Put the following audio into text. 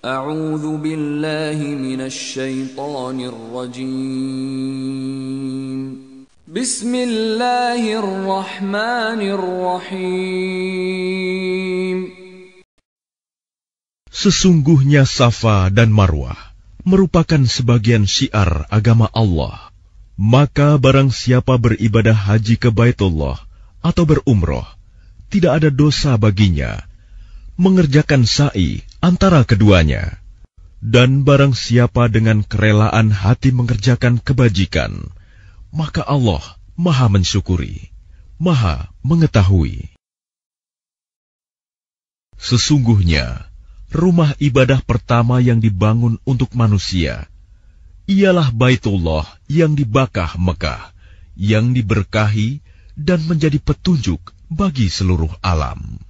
أعوذ بالله من الشيطان الرجيم بسم الله الرحمن الرحيم Sesungguhnya Safa dan Marwah merupakan sebagian syiar agama Allah. Maka barang siapa beribadah haji ke Baitullah atau berumroh, tidak ada dosa baginya. Mengerjakan sa'i antara keduanya. Dan barang siapa dengan kerelaan hati mengerjakan kebajikan, maka Allah maha mensyukuri, maha mengetahui. Sesungguhnya, rumah ibadah pertama yang dibangun untuk manusia ialah Baitullah yang dibakah Mekah, yang diberkahi dan menjadi petunjuk bagi seluruh alam.